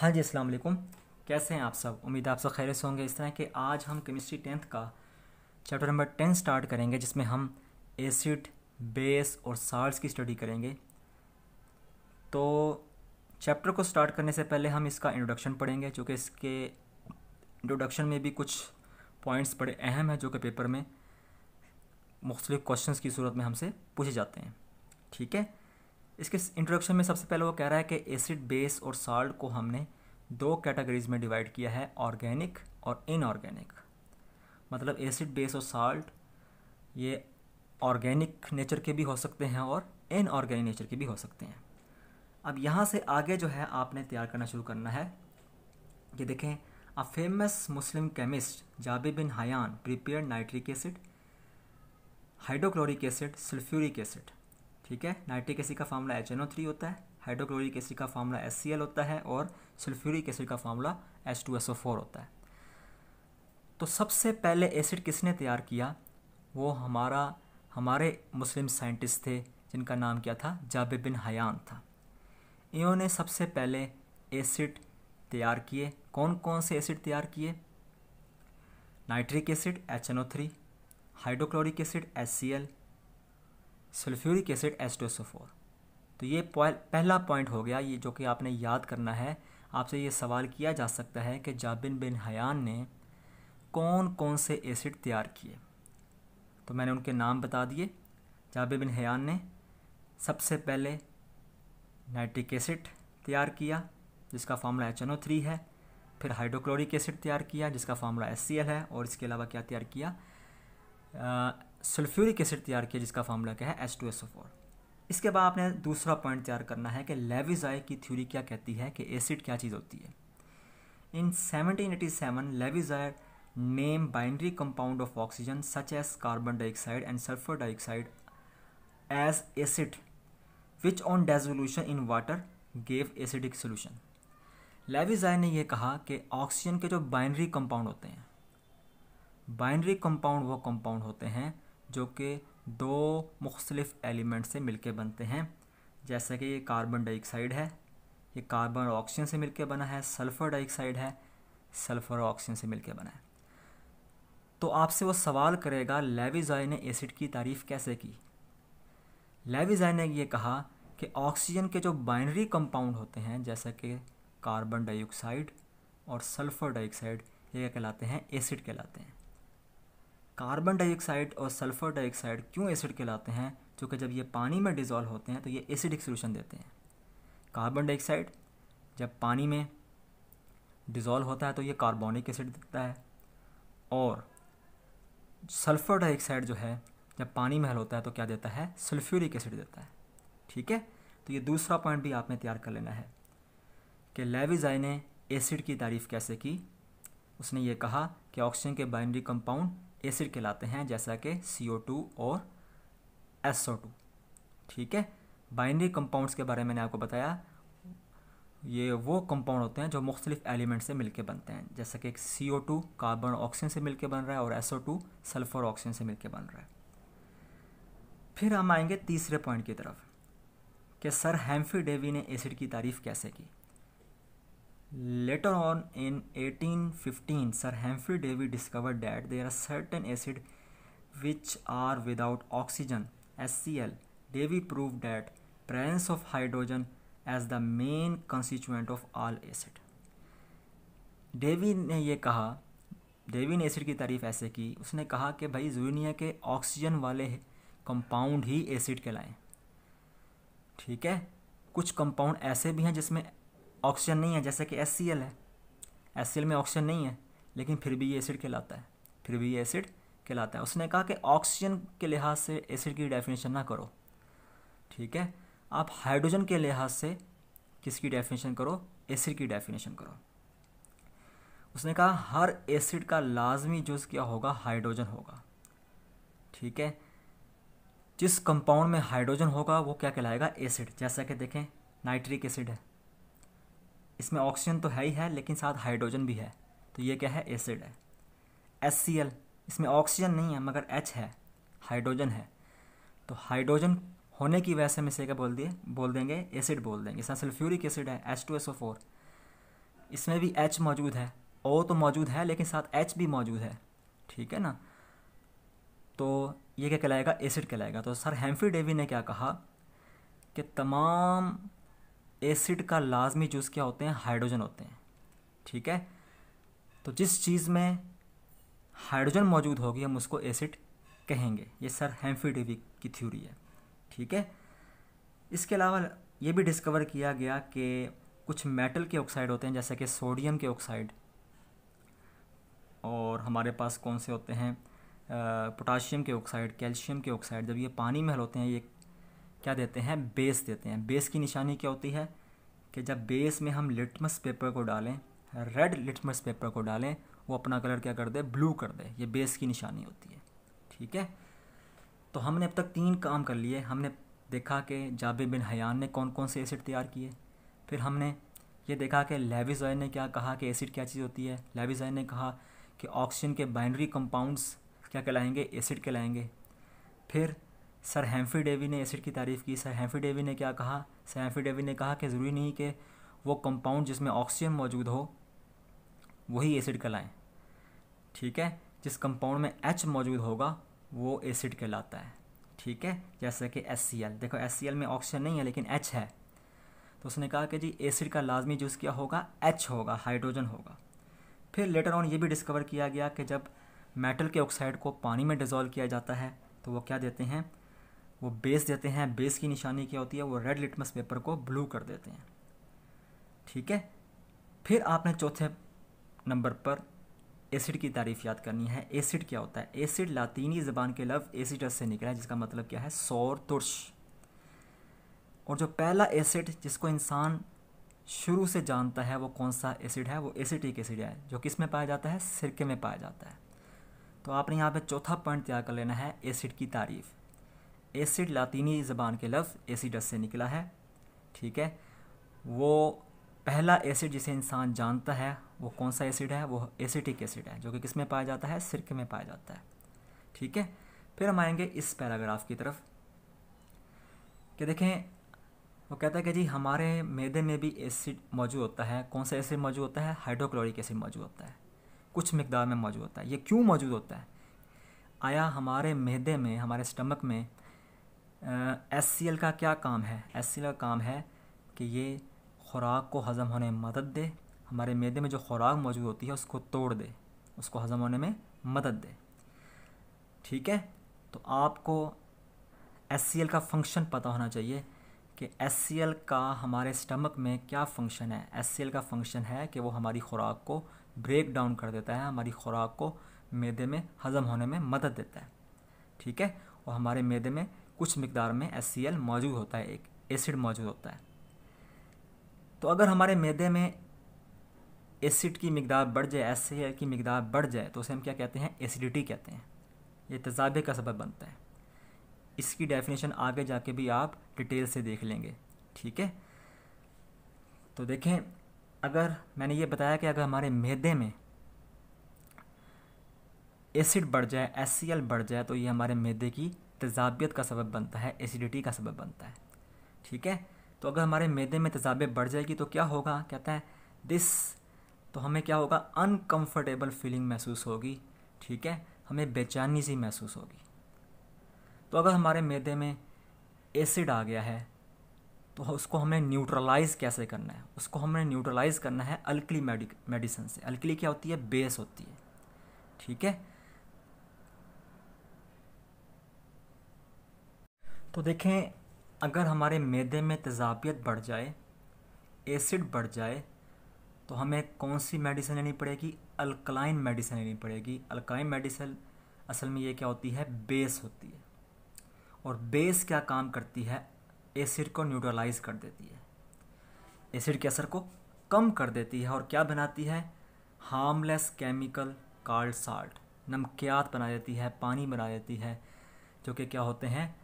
हाँ जी अस्सलाम वालेकुम कैसे हैं आप सब उम्मीद आप सब खैर से होंगे इस तरह के आज हम केमिस्ट्री टेंथ का चैप्टर नंबर टेन स्टार्ट करेंगे जिसमें हम एसिड बेस और साल्ट्स की स्टडी करेंगे तो चैप्टर को स्टार्ट करने से पहले हम इसका इंट्रोडक्शन पढ़ेंगे चूँकि इसके इंट्रोडक्शन में भी कुछ पॉइंट्स बड़े अहम हैं जो कि पेपर में मुख्तलिफ क्वेश्चन की सूरत में हमसे पूछे जाते हैं ठीक है इसके इंट्रोडक्शन में सबसे पहले वो कह रहा है कि एसिड बेस और साल्ट को हमने दो कैटेगरीज में डिवाइड किया है ऑर्गेनिक और इनऑर्गेनिक मतलब एसिड बेस और साल्ट ये ऑर्गेनिक नेचर के भी हो सकते हैं और इनऑर्गेनिक नेचर के भी हो सकते हैं अब यहाँ से आगे जो है आपने तैयार करना शुरू करना है ये देखें अ फेमस मुस्लिम chemist Jabir bin Hayyan prepare nitric acid hydrochloric acid sulphuric acid ठीक है नाइट्रिक एसिड का formula H N O three होता है हाइड्रोक्लोरिक एसिड का फार्मूला एस सी एल होता है और सल्फ्यूरिक एसिड का formula H two S O four होता है तो सबसे पहले एसिड किसने तैयार किया वो हमारा हमारे मुस्लिम साइंटिस्ट थे जिनका नाम क्या था जाबे बिन हयान था इन्होंने सबसे पहले एसिड तैयार किए कौन कौन से एसिड तैयार किए nitric acid H N O three hydrochloric acid S C L sulphuric acid एस्टोसोफोर तो ये पहला पॉइंट हो गया ये जो कि आपने याद करना है आपसे ये सवाल किया जा सकता है कि जाबिन बिन हयान ने कौन कौन से एसिड तैयार किए तो मैंने उनके नाम बता दिए जाबिर बिन हयान ने सबसे पहले नाइट्रिक एसिड तैयार किया जिसका formula H N O three है फिर हाइड्रोक्लोरिक एसिड तैयार किया जिसका फार्मूला एस सी एल है और इसके अलावा क्या तैयार किया सल्फ्यूरिक एसिड तैयार किया जिसका फार्मूला क्या है एस टू एस फोर इसके बाद आपने दूसरा पॉइंट तैयार करना है कि लेविजाई की थ्योरी क्या कहती है कि एसिड क्या चीज़ होती है in seventeen eighty seven Lavoisier name binary compound of oxygen such as carbon dioxide and sulphur dioxide as acid which on dissolution in water gave acidic solution Lavoisier ने यह कहा कि ऑक्सीजन के जो बाइनरी कंपाउंड होते हैं binary compound वो compound होते हैं जो कि दो मुख्तलिफ़ एलिमेंट से मिलके बनते हैं जैसे कि ये कार्बन डाइऑक्साइड है ये कार्बन और ऑक्सीजन से मिलके बना है सल्फ़र डाइऑक्साइड है सल्फ़र और ऑक्सीजन से मिलके बना है तो आपसे वो सवाल करेगा लेविजाई ने एसिड की तारीफ़ कैसे की लेविजाई ने यह कहा कि ऑक्सीजन के जो बाइनरी कंपाउंड होते हैं जैसे कि कार्बन डाइऑक्साइड और सल्फ़र डाइऑक्साइड ये क्या कहलाते हैं एसिड कहलाते हैं कार्बन डाइऑक्साइड और सल्फर डाइऑक्साइड क्यों एसिड कहलाते हैं क्योंकि जब ये पानी में डिज़ोल्व होते हैं तो ये एसिडिक सोल्यूशन देते हैं कार्बन डाइऑक्साइड जब पानी में डिज़ोल्व होता है तो ये कार्बोनिक एसिड देता है और सल्फ़र डाइऑक्साइड जो है जब पानी में हल होता है तो क्या देता है सल्फ्यूरिक एसिड देता है ठीक है तो ये दूसरा पॉइंट भी आपने तैयार कर लेना है कि लेविजाई ने एसिड की तारीफ़ कैसे की उसने ये कहा कि ऑक्सीजन के बाइनरी कंपाउंड एसिड कहलाते हैं जैसा कि सी और एस ठीक है बाइनरी कंपाउंड्स के बारे में मैंने आपको बताया ये वो कंपाउंड होते हैं जो मुख्तलिफ एलिमेंट से मिलके बनते हैं जैसे कि C O two carbon oxygen से मिलके बन रहा है और एस टू सल्फर ऑक्सीजन से मिलके बन रहा है फिर हम आएंगे तीसरे पॉइंट की तरफ कि सर हैम्फी डेवी ने एसिड की तारीफ़ कैसे की later on in 1815 sir Humphry Davy discover that there are certain acid which are without oxygen S C L Davy prove that presence of hydrogen as the main constituent of all acid Davy ने यह कहा Davy ने acid की तारीफ ऐसे की उसने कहा कि भाई जूनिया के ऑक्सीजन वाले कंपाउंड ही एसिड के लाएँ ठीक है कुछ कंपाउंड ऐसे भी हैं जिसमें ऑक्सीजन नहीं है जैसे कि एस है एस में ऑक्सीजन नहीं है लेकिन फिर भी ये एसिड कहलाता है फिर भी ये एसिड कहलाता है उसने कहा कि ऑक्सीजन के लिहाज से एसिड की डेफिनेशन ना करो ठीक है आप हाइड्रोजन के लिहाज से किसकी डेफिनेशन करो एसिड की डेफिनेशन करो उसने कहा हर एसिड का लाजमी जुज क्या होगा हाइड्रोजन होगा ठीक है जिस कंपाउंड में हाइड्रोजन होगा वो क्या कहलाएगा एसिड जैसा कि देखें नाइट्रिक एसिड है इसमें ऑक्सीजन तो है ही है लेकिन साथ हाइड्रोजन भी है तो ये क्या है एसिड है एस इसमें ऑक्सीजन नहीं है मगर एच है हाइड्रोजन है तो हाइड्रोजन होने की वजह से हम इसे क्या बोल दिए बोल देंगे एसिड बोल देंगे इसमें सल्फ्यूरिक एसिड है H two S O four इसमें भी एच मौजूद है ओ तो मौजूद है लेकिन साथ एच भी मौजूद है ठीक है ना तो ये क्या कहलाएगा एसिड कहलाएगा तो सर हेम्फी डेवी ने क्या कहा कि तमाम एसिड का लाजमी जूस क्या होते हैं हाइड्रोजन होते हैं ठीक है तो जिस चीज़ में हाइड्रोजन मौजूद होगी हम उसको एसिड कहेंगे ये सर हैम्फी डेवी की थ्योरी है ठीक है इसके अलावा ये भी डिस्कवर किया गया कि कुछ मेटल के ऑक्साइड होते हैं जैसे कि सोडियम के ऑक्साइड और हमारे पास कौन से होते हैं पोटाशियम के ऑक्साइड कैल्शियम के ऑक्साइड जब ये पानी में हल होते हैं ये क्या देते हैं बेस देते हैं बेस की निशानी क्या होती है कि जब बेस में हम लिटमस पेपर को डालें रेड लिटमस पेपर को डालें वो अपना कलर क्या कर दे ब्लू कर दे ये बेस की निशानी होती है ठीक है तो हमने अब तक तीन काम कर लिए हमने देखा कि जाबे बिन हयान ने कौन कौन से एसिड तैयार किए फिर हमने ये देखा कि लेविज ने क्या कहा कि एसिड क्या चीज़ होती है लेविज ने कहा कि ऑक्सीजन के बाइनरी कंपाउंड्स क्या कहलाएंगे एसिड कहलाएंगे फिर सर हैम्फी डेवी ने एसिड की तारीफ़ की सर हैम्फी डेवी ने क्या कहा सर हैम्फी डेवी ने कहा कि ज़रूरी नहीं कि वो कंपाउंड जिसमें ऑक्सीजन मौजूद हो वही एसिड कहलाएँ ठीक है जिस कंपाउंड में एच मौजूद होगा वो एसिड कहलाता है ठीक है जैसे कि एस देखो एस में ऑक्सीजन नहीं है लेकिन एच है तो उसने कहा कि जी एसिड का लाजमी जूस क्या होगा एच होगा हाइड्रोजन होगा फिर लेटर ऑन ये भी डिस्कवर किया गया कि जब मेटल के ऑक्साइड को पानी में डिज़ोल्व किया जाता है तो वो क्या देते हैं वो बेस देते हैं बेस की निशानी क्या होती है वो रेड लिटमस पेपर को ब्लू कर देते हैं ठीक है फिर आपने चौथे नंबर पर एसिड की तारीफ याद करनी है एसिड क्या होता है एसिड लातीनी ज़बान के लफ्ज़ एसिडस से निकला है जिसका मतलब क्या है सौर तुर्श और जो पहला एसिड जिसको इंसान शुरू से जानता है वो कौन सा एसिड है वो एसिटिक एसिड है जो किस में पाया जाता है सिरके में पाया जाता है तो आपने यहाँ पे चौथा पॉइंट तैयार कर लेना है एसिड की तारीफ़ एसिड लातीनी ज़बान के लफ्ज़ एसिडस से निकला है ठीक है वो पहला एसिड जिसे इंसान जानता है वो कौन सा एसिड है वो एसिटिक एसिड है जो कि किस में पाया जाता है सिरके में पाया जाता है ठीक है फिर हम आएंगे इस पैराग्राफ की तरफ कि देखें वो कहता है कि जी हमारे मैदे में भी एसिड मौजूद होता है कौन सा एसिड मौजूद होता है हाइड्रोक्लोरिक एसिड मौजूद होता है कुछ मकदार में मौजूद होता है ये क्यों मौजूद होता है आया हमारे मैदे में हमारे स्टमक में एस सी एल का क्या काम है एस सी एल का काम है कि ये खुराक को हज़म होने में मदद दे हमारे मैदे में जो खुराक मौजूद होती है उसको तोड़ दे उसको हज़म होने में मदद दे ठीक है तो आपको एस सी एल का फंक्शन पता होना चाहिए कि एस सी एल का हमारे स्टमक में क्या फंक्शन है एस सी एल का फंक्शन है कि वो हमारी खुराक को ब्रेक डाउन कर देता है हमारी खुराक को मैदे में हज़म होने में मदद देता है ठीक है और हमारे मैदे में कुछ मकदार में एस मौजूद होता है एक एसिड मौजूद होता है तो अगर हमारे मैदे में एसिड की मकदार बढ़ जाए एस की मकदार बढ़ जाए तो उसे हम क्या कहते हैं एसिडिटी कहते हैं ये तजाबे का सबब बनता है इसकी डेफिनेशन आगे जाके भी आप डिटेल से देख लेंगे ठीक है तो देखें अगर मैंने ये बताया कि अगर हमारे मैदे में एसिड बढ़ जाए एस बढ़ जाए तो ये हमारे मैदे की तेज़ाबियत का सबब बनता है एसिडिटी का सबब बनता है ठीक है तो अगर हमारे मैदे में तेज़ाबियत बढ़ जाएगी तो क्या होगा कहते हैं दिस तो हमें क्या होगा अनकम्फर्टेबल फीलिंग महसूस होगी ठीक है हमें बेचैनी सी महसूस होगी तो अगर हमारे मैदे में एसिड आ गया है तो उसको हमें न्यूट्रलाइज कैसे करना है उसको हमें न्यूट्रलाइज करना है अल्कली मेडिसन से अल्कली क्या होती है बेस होती है ठीक है तो देखें अगर हमारे मैदे में तेज़ाबियत बढ़ जाए एसिड बढ़ जाए तो हमें कौन सी मेडिसिन लेनी पड़ेगी अल्कलाइन मेडिसिन लेनी पड़ेगी अल्कलाइन मेडिसिन असल में ये क्या होती है बेस होती है और बेस क्या काम करती है एसिड को न्यूट्रलाइज कर देती है एसिड के असर को कम कर देती है और क्या बनाती है हार्मलेस केमिकल कार्ड साल्ट नमकियात बना देती है पानी बना देती है जो कि क्या होते हैं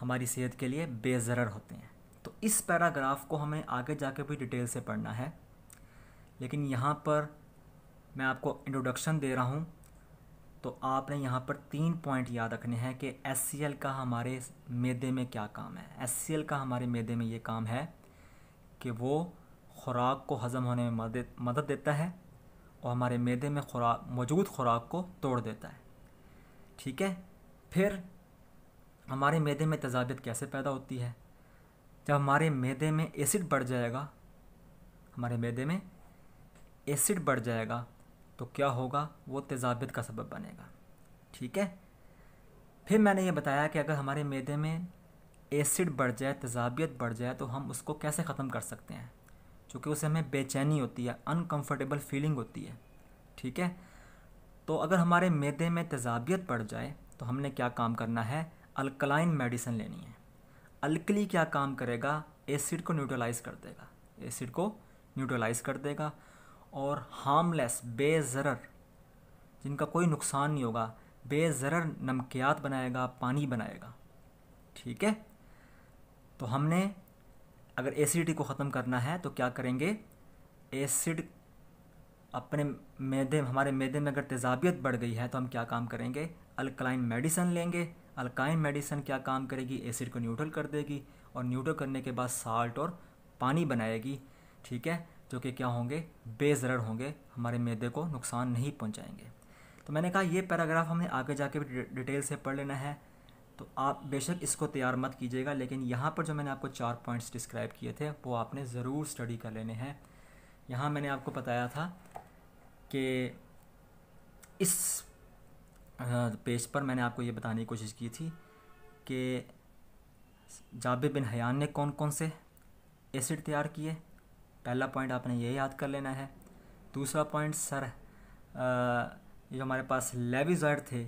हमारी सेहत के लिए बेज़र होते हैं तो इस पैराग्राफ को हमें आगे जाके भी डिटेल से पढ़ना है लेकिन यहाँ पर मैं आपको इंट्रोडक्शन दे रहा हूँ तो आपने यहाँ पर तीन पॉइंट याद रखने हैं कि एस का हमारे मैदे में क्या काम है एस का हमारे मैदे में ये काम है कि वो खुराक को हज़म होने में मदद मदद देता है और हमारे मैदे में खुराक मौजूद खुराक को तोड़ देता है ठीक है फिर हमारे मैदे में तजाबियत कैसे पैदा होती है जब हमारे मैदे में एसिड बढ़ जाएगा हमारे मैदे में एसिड बढ़ जाएगा तो क्या होगा वो तेजाबियत का सबब बनेगा ठीक है फिर मैंने ये बताया कि अगर हमारे मैदे में एसिड बढ़ जाए तेजाबियत बढ़ जाए तो हम उसको कैसे ख़त्म कर सकते हैं क्योंकि उससे हमें बेचैनी होती है अनकम्फर्टेबल फीलिंग होती है ठीक है तो अगर हमारे मैदे में तेजाबियत बढ़ जाए तो हमने क्या काम करना है अल्कलाइन मेडिसिन लेनी है अल्कली क्या काम करेगा एसिड को न्यूट्रलाइज कर देगा एसिड को न्यूट्रलाइज कर देगा और हार्मलेस बेज़र जिनका कोई नुकसान नहीं होगा बेज़र नमकियात बनाएगा पानी बनाएगा ठीक है तो हमने अगर एसिडिटी को ख़त्म करना है तो क्या करेंगे एसिड अपने मैदे हमारे मैदे में अगर तेजाबियत बढ़ गई है तो हम क्या काम करेंगे अल्कलाइन मेडिसन लेंगे अल्काइन मेडिसन क्या काम करेगी एसिड को न्यूट्रल कर देगी और न्यूट्रल करने के बाद साल्ट और पानी बनाएगी ठीक है जो कि क्या होंगे बेजरड़ होंगे हमारे मैदे को नुकसान नहीं पहुंचाएंगे तो मैंने कहा ये पैराग्राफ हमें आगे जाके भी डिटेल से पढ़ लेना है तो आप बेशक इसको तैयार मत कीजिएगा लेकिन यहाँ पर जो मैंने आपको चार पॉइंट्स डिस्क्राइब किए थे वो आपने ज़रूर स्टडी कर लेने हैं यहाँ मैंने आपको बताया था कि इस पेज पर मैंने आपको ये बताने की कोशिश की थी कि जाबे बिन हयान ने कौन कौन से एसिड तैयार किए पहला पॉइंट आपने ये याद कर लेना है दूसरा पॉइंट सर जो हमारे पास लेविजर्ड थे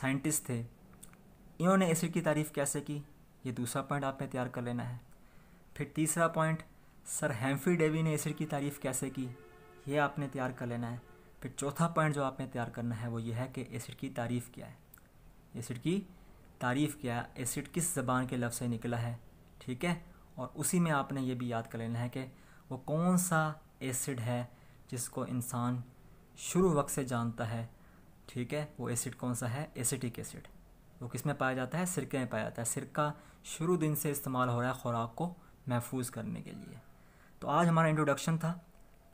साइंटिस्ट थे इन्होंने एसिड की तारीफ़ कैसे की ये दूसरा पॉइंट आपने तैयार कर लेना है फिर तीसरा पॉइंट सर हैम्फी डेवी ने एसिड की तारीफ़ कैसे की ये आपने तैयार कर लेना है फिर चौथा पॉइंट जो आपने तैयार करना है वो ये है कि एसिड की तारीफ़ क्या है एसिड की तारीफ़ क्या है एसिड किस ज़बान के लफ्ज़ से निकला है ठीक है और उसी में आपने ये भी याद कर लेना है कि वो कौन सा एसिड है जिसको इंसान शुरू वक्त से जानता है ठीक है वो एसिड कौन सा है एसिटिक एसिड वो किस में पाया जाता है सिरके में पाया जाता है सिरका शुरू दिन से इस्तेमाल हो रहा है ख़ुराक को महफूज करने के लिए तो आज हमारा इंट्रोडक्शन था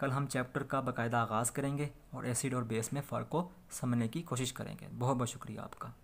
कल हम चैप्टर का बाकायदा आगाज़ करेंगे और एसिड और बेस में फ़र्क को समझने की कोशिश करेंगे बहुत बहुत शुक्रिया आपका